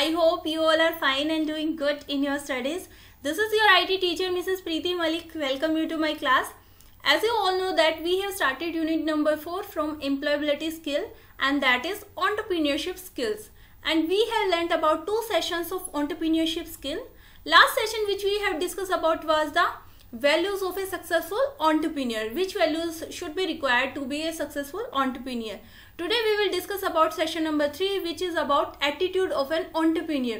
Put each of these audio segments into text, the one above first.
I hope you all are fine and doing good in your studies. This is your IT teacher Mrs. Preeti Malik. Welcome you to my class. As you all know that we have started unit number 4 from employability skill and that is entrepreneurship skills. And we have learnt about two sessions of entrepreneurship skill. Last session which we have discussed about was the values of a successful entrepreneur. Which values should be required to be a successful entrepreneur. Today we will discuss about session number three which is about attitude of an entrepreneur.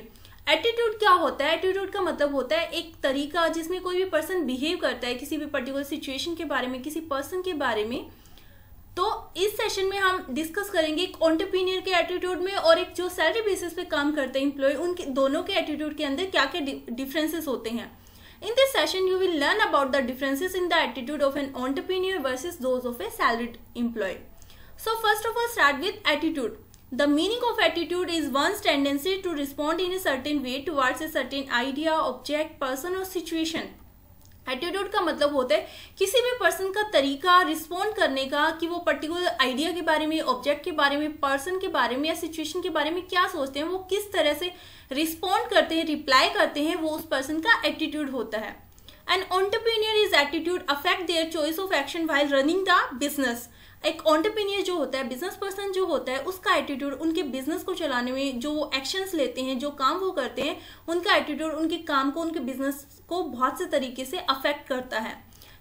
Attitude क्या होता है attitude का मतलब होता है एक तरीका जिसमें कोई भी पर्सन बिहेव करता है किसी भी पर्टिकुलर सिचुएशन के बारे में किसी पर्सन के बारे में तो इस सेशन में हम डिस्कस करेंगे एक ऑन्टरप्रीनियर के एटीट्यूड में और एक जो सैलरी बेसिस पे काम करते हैं इम्प्लॉय उनके दोनों के एटीट्यूड के अंदर क्या क्या डिफरेंसेस होते हैं in this session you will learn about the differences in the attitude of an entrepreneur versus those of a salaried employee So first of all start with attitude. The meaning of attitude is one's tendency to respond in a certain way towards a certain idea, object, person or situation. Attitude का मतलब होता है किसी भी person का तरीका respond करने का कि वो पर्टिकुलर आइडिया के बारे में ऑब्जेक्ट के बारे में पर्सन के बारे में या सिचुएशन के बारे में क्या सोचते हैं वो किस तरह से रिस्पॉन्ड करते हैं रिप्लाई करते हैं वो उस पर्सन का एटीट्यूड होता है and entrepreneur is attitude affect their choice of action while running the business एक ऑन्टरप्रीनियर जो होता है बिजनेस पर्सन जो होता है उसका एटीट्यूड उनके बिजनेस को चलाने में जो एक्शंस लेते हैं जो काम वो करते हैं उनका एटीट्यूड उनके काम को उनके बिजनेस को बहुत से तरीके से अफेक्ट करता है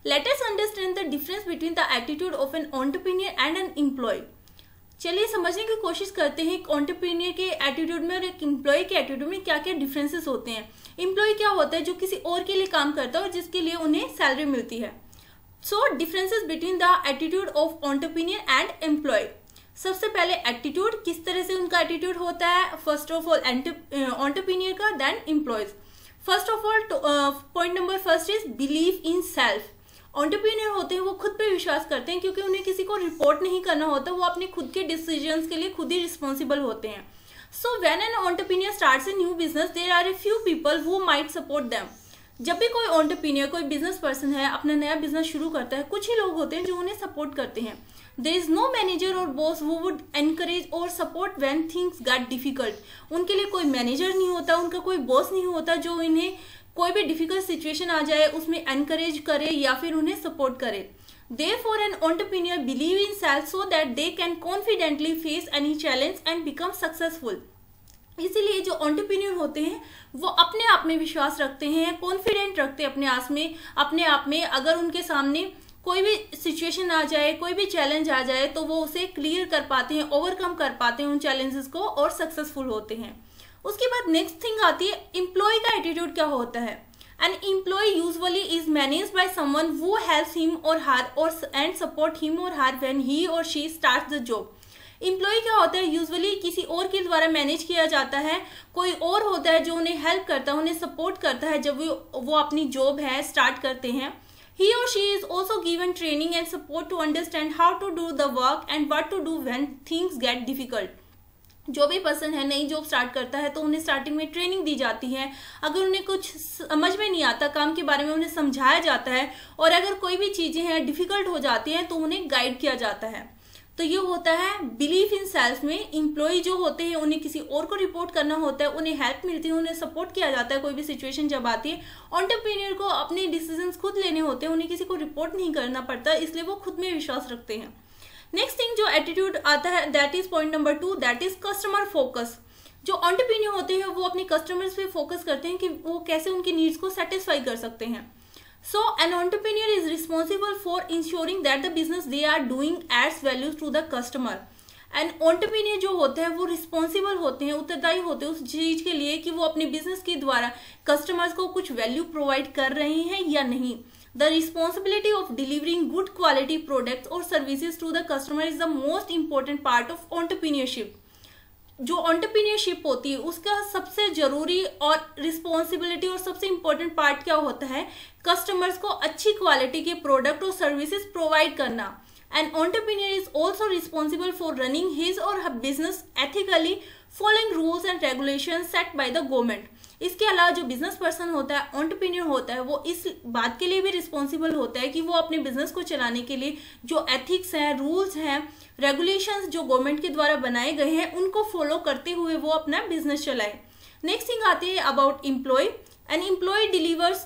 let us understand the difference between the attitude of an entrepreneur and an employee चलिए समझने की कोशिश करते हैं एक ऑन्टरप्रीनियर के एटीट्यूड में और एक एम्प्लॉय के एटीट्यूड में क्या क्या डिफरेंसेस होते हैं एम्प्लॉय क्या होता है जो किसी और के लिए काम करता है और जिसके लिए उन्हें सैलरी मिलती है so differences between the attitude of entrepreneur and employee सबसे पहले एटीट्यूड किस तरह से उनका एटीट्यूड होता है फर्स्ट ऑफ ऑल ऑन्टरप्रीनियर का then employees first of all point number first is believe in self entrepreneur होते हैं वो खुद पे विश्वास करते हैं क्योंकि उन्हें किसी को रिपोर्ट नहीं करना होता वो अपने खुद के डिसीजन के लिए खुद ही रिस्पॉन्सिबल होते हैं so when an entrepreneur start a new business there are a few people who might support them जब भी कोई ऑन्टरप्रीनियर कोई बिजनेस पर्सन है अपना नया बिजनेस शुरू करता है कुछ ही लोग होते हैं जो उन्हें सपोर्ट करते हैं there is no manager or boss वो would encourage or support when things get difficult उनके लिए कोई मैनेजर नहीं होता उनका कोई बॉस नहीं होता जो इन्हें कोई भी डिफिकल्ट सिचुएशन आ जाए उसमें एनकरेज करे या फिर उन्हें सपोर्ट करे therefore an entrepreneur believe in self so that they can confidently face any challenge and become successful इसीलिए जो ऑन्टरप्रीनियर होते हैं वो अपने आप में विश्वास रखते हैं कॉन्फिडेंट रखते हैं अपने आप में अपने आप में अगर उनके सामने कोई भी सिचुएशन आ जाए कोई भी चैलेंज आ जाए तो वो उसे क्लियर कर पाते हैं ओवरकम कर पाते हैं उन चैलेंजेस को और सक्सेसफुल होते हैं उसके बाद नेक्स्ट थिंग आती है एम्प्लॉय का एटीट्यूड क्या होता है an employee usually is manage by someone वो हेल्प हिम और हार और एंड सपोर्ट हिम और हार when he or she start the job employee क्या होता है यूजुअली किसी और के द्वारा मैनेज किया जाता है कोई और होता है जो उन्हें हेल्प करता है उन्हें सपोर्ट करता है जब वो वो अपनी जॉब है स्टार्ट करते हैं he or she is also given training and support to understand how to do the work and what to do when things get difficult जो भी पर्सन है नई जॉब स्टार्ट करता है तो उन्हें स्टार्टिंग में ट्रेनिंग दी जाती है अगर उन्हें कुछ समझ में नहीं आता काम के बारे में उन्हें समझाया जाता है और अगर कोई भी चीज़ें हैं डिफिकल्ट हो जाती हैं तो उन्हें गाइड किया जाता है तो ये होता है बिलीफ इन सेल्फ में इम्प्लॉय जो होते हैं उन्हें किसी और को रिपोर्ट करना होता है उन्हें हेल्प मिलती है उन्हें सपोर्ट किया जाता है कोई भी सिचुएशन जब आती है ऑन्टरप्रीनियर को अपने डिसीजंस खुद लेने होते हैं उन्हें किसी को रिपोर्ट नहीं करना पड़ता इसलिए वो खुद में विश्वास रखते हैं नेक्स्ट थिंग जो एटीट्यूड आता है that is point number two that is customer focus जो ऑन्टरप्रीनियर होते हैं वो अपने कस्टमर्स पे फोकस करते हैं कि वो कैसे उनकी नीड्स को सेटिस्फाई कर सकते हैं so an entrepreneur is responsible for ensuring that the business they are doing adds value to the customer and entrepreneur जो होते हैं वो रिस्पॉन्सिबल होते हैं उत्तरदायी होते हैं उस चीज़ के लिए कि वो अपने बिजनेस के द्वारा कस्टमर्स को कुछ वैल्यू प्रोवाइड कर रहे हैं या नहीं the responsibility of delivering good quality products और services to the customer is the most important part of entrepreneurship जो ऑन्टरप्रीनियरशिप होती है उसका सबसे ज़रूरी और रिस्पॉन्सिबिलिटी और सबसे इम्पोर्टेंट पार्ट क्या होता है कस्टमर्स को अच्छी क्वालिटी के प्रोडक्ट और सर्विसेज प्रोवाइड करना and entrepreneur is also responsible for running his or her business ethically following rules and regulation set by the government इसके अलावा जो बिजनेस पर्सन होता है ऑन्टरप्रीनियर होता है वो इस बात के लिए भी रिस्पॉन्सिबल होता है कि वो अपने बिजनेस को चलाने के लिए जो एथिक्स हैं रूल्स हैं रेगुलेशंस जो गवर्नमेंट के द्वारा बनाए गए हैं उनको फॉलो करते हुए वो अपना बिजनेस चलाए नेक्स्ट थिंग आती है about employee an employee delivers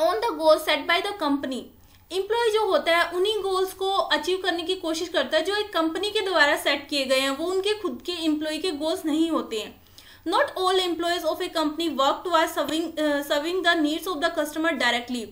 on the goal set by the company employee जो होता है उन्हीं गोल्स को अचीव करने की कोशिश करता है जो एक कंपनी के द्वारा सेट किए गए हैं वो उनके खुद के एम्प्लॉय के गोल्स नहीं होते हैं not all employees of a company work towards serving uh, serving the needs of the customer directly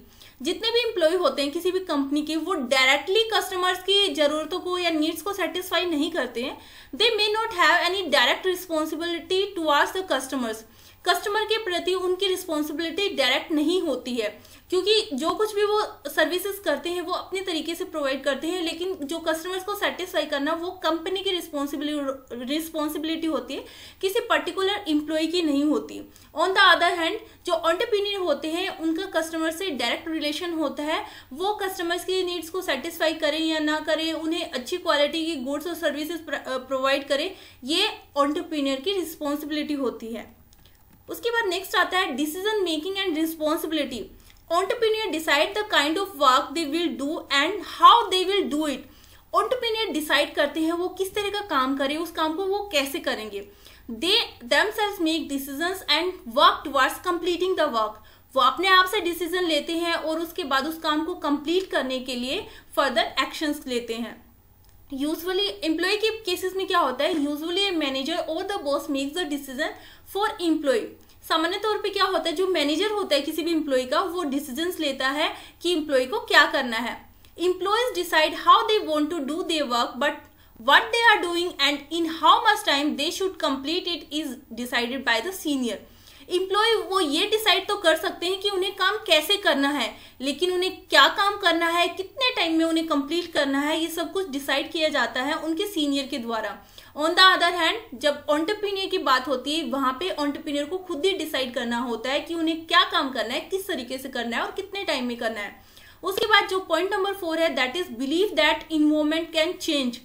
जितने भी इंप्लॉय होते हैं किसी भी कंपनी के वो डायरेक्टली कस्टमर्स की ज़रूरतों को या नीड्स को सेटिस्फाई नहीं करते हैं they may not have any direct responsibility towards the customers customer के प्रति उनकी रिस्पॉन्सिबिलिटी डायरेक्ट नहीं होती है क्योंकि जो कुछ भी वो सर्विसेज करते हैं वो अपने तरीके से प्रोवाइड करते हैं लेकिन जो कस्टमर्स को सेटिस्फाई करना वो कंपनी की रिस्पॉन्सिबिलिटी रिस्पॉन्सिबिलिटी होती है किसी पर्टिकुलर इम्प्लॉय की नहीं होती ऑन द अदर हैंड जो ऑन्टरप्रीनियर होते हैं उनका कस्टमर से डायरेक्ट रिलेशन होता है वो कस्टमर्स की नीड्स को सेटिस्फाई करें या ना करें उन्हें अच्छी क्वालिटी की गुड्स और सर्विसेज प्रोवाइड करें ये ऑन्टरप्रीनियर की रिस्पॉन्सिबिलिटी होती है उसके बाद नेक्स्ट आता है decision making and responsibility entrepreneur decide the kind of work they will do and how they will do it entrepreneur decide करते हैं वो किस तरह का काम करें उस काम को वो कैसे करेंगे they selves make decision and work towards completing the work वो अपने आप से डिसीजन लेते हैं और उसके बाद उस काम को कंप्लीट करने के लिए फर्दर एक्शंस लेते हैं यूजुअली एम्प्लॉय के केसेस में क्या होता है usually manager or the boss makes the decision for employee सामान्य तौर पे क्या होता है जो मैनेजर होता है किसी भी इम्प्लॉय का वो डिसीजंस लेता है कि इम्प्लॉय को क्या करना है employees decide how they want to do they work but what they are doing and in how much time they should complete it is decided by the senior employee वो ये decide तो कर सकते हैं कि उन्हें काम कैसे करना है लेकिन उन्हें क्या काम करना है कितने टाइम में उन्हें कंप्लीट करना है ये सब कुछ डिसाइड किया जाता है उनके सीनियर के द्वारा ऑन द अदर हैंड जब ऑन्टरप्रीनियर की बात होती है वहां पे ऑन्टरप्रीनियर को खुद ही डिसाइड करना होता है कि उन्हें क्या काम करना है किस तरीके से करना है और कितने टाइम में करना है उसके बाद जो पॉइंट नंबर फोर है that is believe that environment can change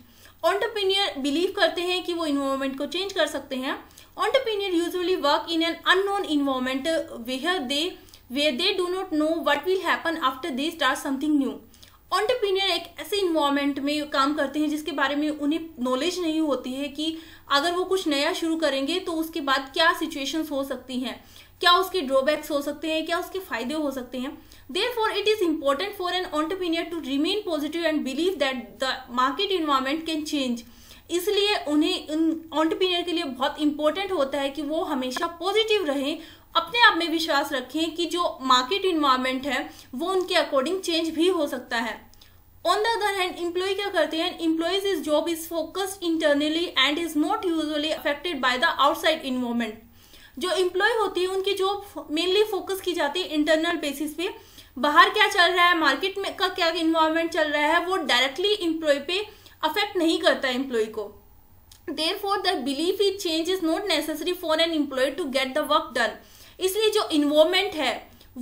entrepreneur believe करते हैं कि वो इन्वॉर्मेंट को चेंज कर सकते हैं entrepreneur usually work in an unknown environment where they where they do not know what will happen after they start something new entrepreneur एक ऐसे इन्वायरमेंट में काम करते हैं जिसके बारे में उन्हें नॉलेज नहीं होती है कि अगर वो कुछ नया शुरू करेंगे तो उसके बाद क्या सिचुएशंस हो सकती हैं क्या उसके ड्रॉबैक्स हो सकते हैं क्या उसके फायदे हो सकते हैं therefore it is important for an entrepreneur to remain positive and believe that the market environment can change इसलिए उन्हें इन ऑन्टरप्रीनियर के लिए बहुत इंपॉर्टेंट होता है कि वो हमेशा पॉजिटिव रहें अपने आप में विश्वास रखें कि जो मार्केट इन्वायरमेंट है वो उनके अकॉर्डिंग चेंज भी हो सकता है on the other hand employee क्या करते हैं employees is job is focused internally and is not usually affected by the outside environment जो इम्प्लॉय होती है उनकी जॉब मेनली फोकस की जाती है इंटरनल बेसिस पे बाहर क्या चल रहा है मार्केट में का क्या इन्वायरमेंट चल रहा है वो डायरेक्टली इम्प्लॉय पे अफेक्ट नहीं करता एम्प्लॉय को therefore the belief is change is not necessary for an employee to get the work done इसलिए जो इन्वॉल्वमेंट है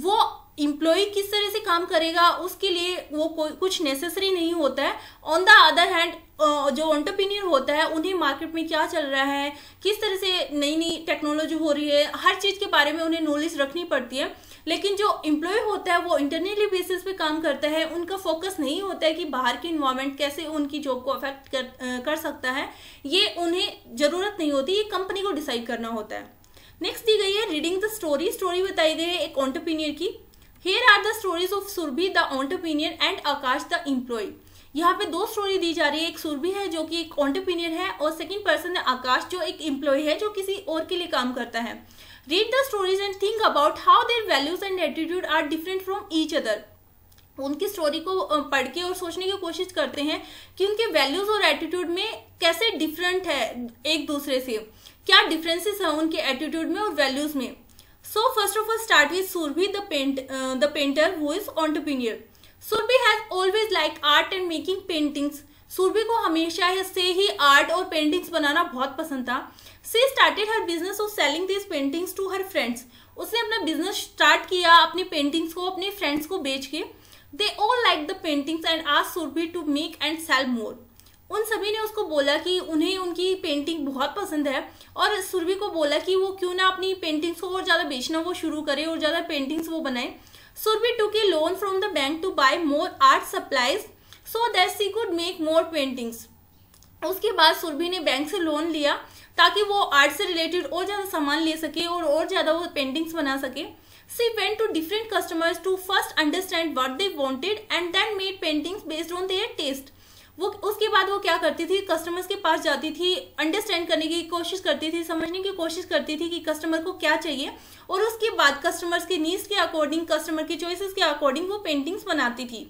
वो इम्प्लॉय किस तरह से काम करेगा उसके लिए वो कोई कुछ नेसेसरी नहीं होता है ऑन द अदर हैंड जो ऑन्टरप्रीनियर होता है उन्हें मार्केट में क्या चल रहा है किस तरह से नई नई टेक्नोलॉजी हो रही है हर चीज़ के बारे में उन्हें नॉलेज रखनी पड़ती है लेकिन जो एम्प्लॉय होता है वो इंटरनली बेसिस पे काम करता है उनका फोकस नहीं होता है कि बाहर की इन्वायरमेंट कैसे उनकी जॉब को अफेक्ट कर, कर सकता है ये उन्हें ज़रूरत नहीं होती ये कंपनी को डिसाइड करना होता है नेक्स्ट दी गई है रीडिंग द स्टोरी स्टोरी बताई गई है एक ऑन्टरप्रीनियर की here are the stories of Surabhi the entrepreneur and Aakash the employee यहाँ पे दो स्टोरी दी जा रही है एक सुरभि है जो कि एक ऑन्टरप्रीनियर है और सेकंड पर्सन है आकाश जो एक एम्प्लॉय है जो किसी और के लिए काम करता है read the stories and think about how their values and attitude are different from each other उनकी स्टोरी को पढ़ के और सोचने की कोशिश करते हैं कि उनके वैल्यूज और एटीट्यूड में कैसे डिफरेंट है एक दूसरे से क्या डिफरेंसेस हैं उनके एटीट्यूड में और वैल्यूज में so first of all start with Surabhi the paint the painter who is entrepreneur Surabhi has always like art and making paintings Surabhi को हमेशा से ही आर्ट और पेंटिंग्स बनाना बहुत पसंद था she started her business of selling this paintings to her friends उसने अपना business start किया अपनी पेंटिंग्स को अपने फ्रेंड्स को बेच के they all like the paintings and आज Surabhi to make and sell more उन सभी ने उसको बोला कि उन्हें उनकी पेंटिंग बहुत पसंद है और सुरभि को बोला कि वो क्यों ना अपनी पेंटिंग्स को और ज़्यादा बेचना वो शुरू करे और ज़्यादा पेंटिंग्स वो बनाए Surabhi took loan from the bank to buy more art supplies so that she could make more paintings उसके बाद सुरभि ने बैंक से लोन लिया ताकि वो आर्ट से रिलेटेड और ज़्यादा सामान ले सके और और ज़्यादा वो पेंटिंग्स बना सके she went to different customers to first understand what they wanted and then made paintings based on their taste वो उसके बाद वो क्या करती थी कस्टमर्स के पास जाती थी अंडरस्टैंड करने की कोशिश करती थी समझने की कोशिश करती थी कि कस्टमर को क्या चाहिए और उसके बाद कस्टमर्स के नीड्स के अकॉर्डिंग कस्टमर की चॉइसेस के अकॉर्डिंग वो पेंटिंग्स बनाती थी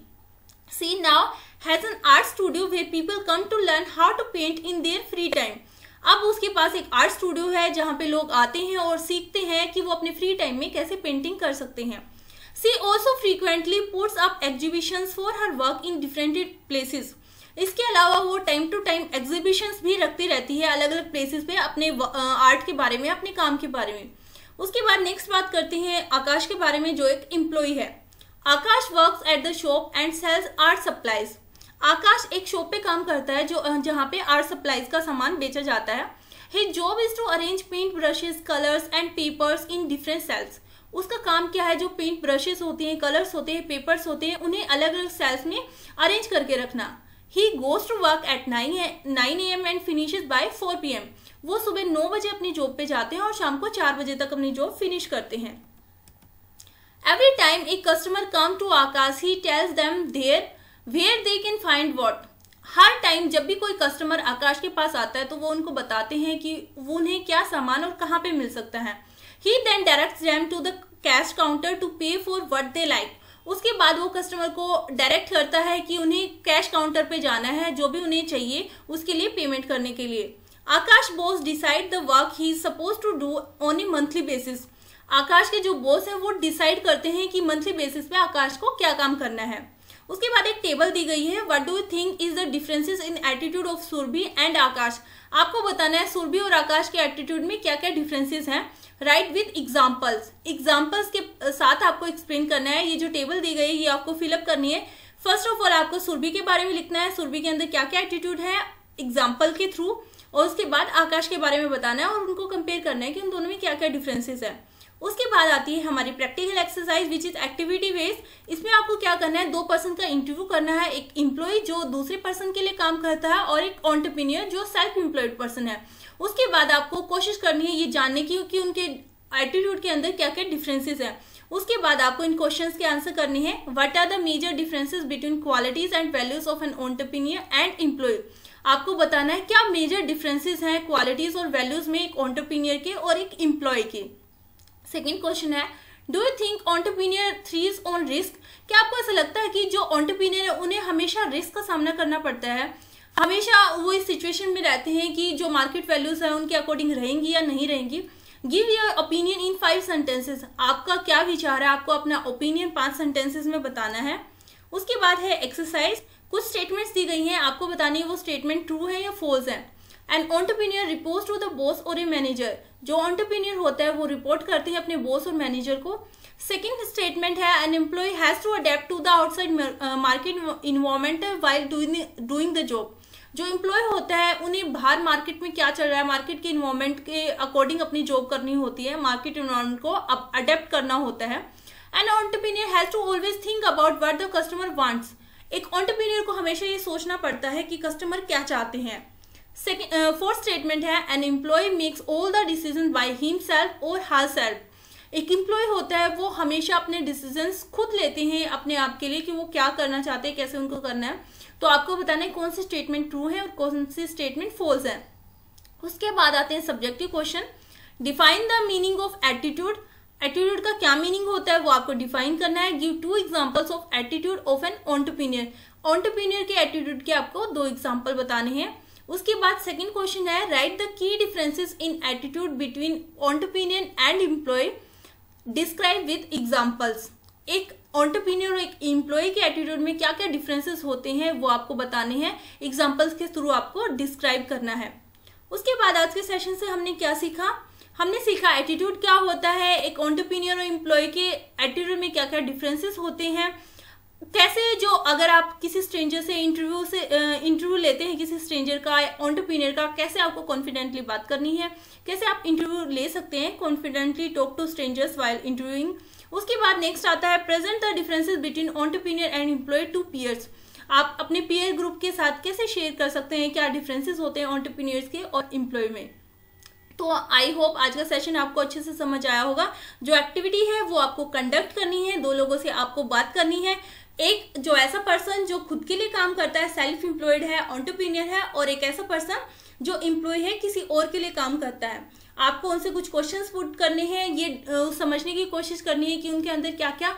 She now has an art studio where people come to learn how to paint in their free time. अब उसके पास एक आर्ट स्टूडियो है जहाँ पे लोग आते हैं और सीखते हैं कि वो अपने फ्री टाइम में कैसे पेंटिंग कर सकते हैं she also frequently puts up exhibitions for her work in different places इसके अलावा वो टाइम टू टाइम एग्जीबिशंस भी रखती रहती है अलग अलग प्लेसेस पे अपने आर्ट के बारे में अपने काम के बारे में उसके बाद नेक्स्ट बात करते हैं आकाश के बारे में जो एक एम्प्लॉय है Aakash works at the shop and sells art supplies Aakash एक शॉप पे काम करता है जो जहाँ पे आर्ट सप्लाईज का सामान बेचा जाता है his job is to arrange paint brushes colours and papers in different shelves उसका काम क्या है जो पेंट ब्रशेज होते हैं कलर्स होते हैं पेपर्स होते हैं उन्हें अलग अलग सेल्स में अरेंज करके रखना he goes to work at nine nine a m and finish by four p m वो सुबह नौ बजे अपनी जॉब पे जाते हैं और शाम को चार बजे तक अपनी जॉब फिनिश करते हैं Every time a customer come to Akash, he tells them there where they can find what. हर टाइम जब भी कोई कस्टमर आकाश के पास आता है तो वो उनको बताते हैं कि वो उन्हें क्या सामान और कहाँ पे मिल सकता है he then direct them to the cash counter to pay for what they like उसके बाद वो कस्टमर को डायरेक्ट करता है कि उन्हें कैश काउंटर पे जाना है जो भी उन्हें चाहिए उसके लिए पेमेंट करने के लिए Aakash boss decide the work he suppose to do on a monthly basis Aakash के जो बॉस है वो डिसाइड करते हैं कि मंथली बेसिस पे आकाश को क्या काम करना है उसके बाद एक टेबल दी गई है what do you think is the differences in attitude of Surabhi and Akash आपको बताना है सुरभि और आकाश के एटीट्यूड में क्या क्या डिफरेंसेस हैं राइट विद एग्जाम्पल्स एग्जाम्पल्स के साथ आपको एक्सप्लेन करना है ये जो टेबल दी गई है ये आपको फिलअप करनी है फर्स्ट ऑफ ऑल आपको सुरभि के बारे में लिखना है सुरभि के अंदर क्या क्या एटीट्यूड है एग्जाम्पल के थ्रू और उसके बाद आकाश के बारे में बताना है और उनको कंपेयर करना है कि उन दोनों में क्या क्या डिफरेंसेज है उसके बाद आती है हमारी practical exercise which is activity based इसमें आपको क्या करना है दो पर्सन का इंटरव्यू करना है एक इम्प्लॉय जो दूसरे पर्सन के लिए काम करता है और एक ऑन्टरप्रीनियर जो सेल्फ एम्प्लॉयड पर्सन है उसके बाद आपको कोशिश करनी है ये जानने की कि उनके एटीट्यूड के अंदर क्या क्या डिफरेंसेज है उसके बाद आपको इन क्वेश्चन के आंसर करने हैं what are the major differences between qualities and values of an entrepreneur and employee आपको बताना है क्या मेजर डिफरेंसेस हैं क्वालिटीज और वैल्यूज में एक ऑन्टरप्रीनियर के और एक इम्प्लॉय के सेकेंड क्वेश्चन है do you think entrepreneur thrives on risk क्या आपको ऐसा लगता है कि जो ऑन्टरप्रीनियर है उन्हें हमेशा रिस्क का सामना करना पड़ता है हमेशा वो इस सिचुएशन में रहते हैं कि जो मार्केट वैल्यूज है उनके अकॉर्डिंग रहेंगी या नहीं रहेंगी give your opinion in five sentences आपका क्या विचार है आपको अपना ओपिनियन पांच सेंटेंसेस में बताना है उसके बाद है एक्सरसाइज कुछ स्टेटमेंट्स दी गई हैं आपको बतानी है वो स्टेटमेंट ट्रू है या फॉल्स है an entrepreneur report to the boss और ए मैनेजर जो ऑन्टरप्रीनियर होता है वो रिपोर्ट करते हैं अपने बॉस और मैनेजर को सेकेंड स्टेटमेंट है an employee has to adapt to the outside market environment while doing the job जो एम्प्लॉय होता है उन्हें बाहर मार्केट में क्या चल रहा है मार्केट के इन्वॉर्मेंट के अकॉर्डिंग अपनी जॉब करनी होती है मार्केट इन्वॉर्मेंट को अडेप्ट करना होता है an entrepreneur has to always think about what the customer wants एक ऑन्टरप्रीनियर को हमेशा ये सोचना पड़ता है कि कस्टमर क्या चाहते हैं फोर्थ स्टेटमेंट uh, है an employee makes all the decision by himself और हर सेल्फ एक एम्प्लॉय होता है वो हमेशा अपने डिसीजंस खुद लेते हैं अपने आप के लिए कि वो क्या करना चाहते हैं कैसे उनको करना है तो आपको बताना है कौन से स्टेटमेंट ट्रू है और कौन से स्टेटमेंट फॉल्स है उसके बाद आते हैं subjective question define the meaning of attitude attitude का क्या मीनिंग होता है वो आपको डिफाइन करना है give two examples of attitude of an entrepreneur entrepreneur के एटीट्यूड के आपको दो एग्जाम्पल बताने हैं उसके बाद सेकेंड क्वेश्चन है write the key differences in attitude between entrepreneur and employee describe with examples एक ऑन्टरप्रीनियर और एक एम्प्लॉय के एटीट्यूड में क्या क्या डिफरेंसेस होते हैं वो आपको बताने हैं एग्जाम्पल्स के थ्रू आपको डिस्क्राइब करना है उसके बाद आज के सेशन से हमने क्या सीखा हमने सीखा एटीट्यूड क्या होता है एक ऑन्टरप्रीनियर और एम्प्लॉय के एटीट्यूड में क्या क्या डिफरेंसेस होते हैं कैसे जो अगर आप किसी स्ट्रेंजर से इंटरव्यू से इंटरव्यू लेते हैं किसी स्ट्रेंजर का ऑन्टरप्रीनियर का कैसे आपको कॉन्फिडेंटली बात करनी है कैसे आप इंटरव्यू ले सकते हैं confidently talk to strangers while interviewing उसके बाद नेक्स्ट आता है present the differences between entrepreneur and employee to peers आप अपने पीयर ग्रुप के साथ कैसे शेयर कर सकते हैं क्या डिफरेंसेस होते हैं ऑन्टरप्रीनियर्स के और एम्प्लॉय में तो आई होप आज का सेशन आपको अच्छे से समझ आया होगा जो एक्टिविटी है वो आपको कंडक्ट करनी है दो लोगों से आपको बात करनी है एक जो ऐसा पर्सन जो खुद के लिए काम करता है सेल्फ एम्प्लॉयड है ऑन्टरप्रीनियर है और एक ऐसा पर्सन जो एम्प्लॉय है किसी और के लिए काम करता है आपको उनसे कुछ क्वेश्चंस पुट करने हैं ये समझने की कोशिश करनी है कि उनके अंदर क्या क्या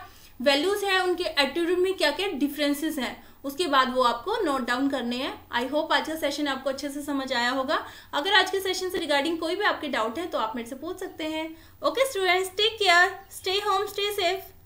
वैल्यूज हैं उनके एटीट्यूड में क्या क्या डिफरेंसेस हैं उसके बाद वो आपको नोट डाउन करने हैं आई होप आज का सेशन आपको अच्छे से समझ आया होगा अगर आज के सेशन से रिगार्डिंग कोई भी आपके डाउट है तो आप मेरे से पूछ सकते हैं okay students take care stay home stay safe